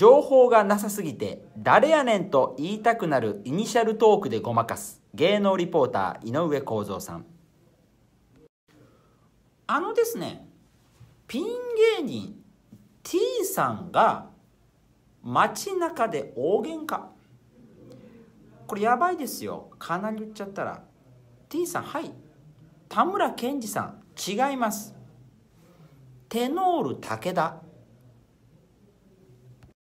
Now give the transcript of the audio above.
情報がなさすぎて誰やねんと言いたくなるイニシャルトークでごまかす芸能リポーター井上公三さんあのですねピン芸人 T さんが街中で大喧嘩これやばいですよかなり言っちゃったら T さんはい田村健二さん違いますテノール武田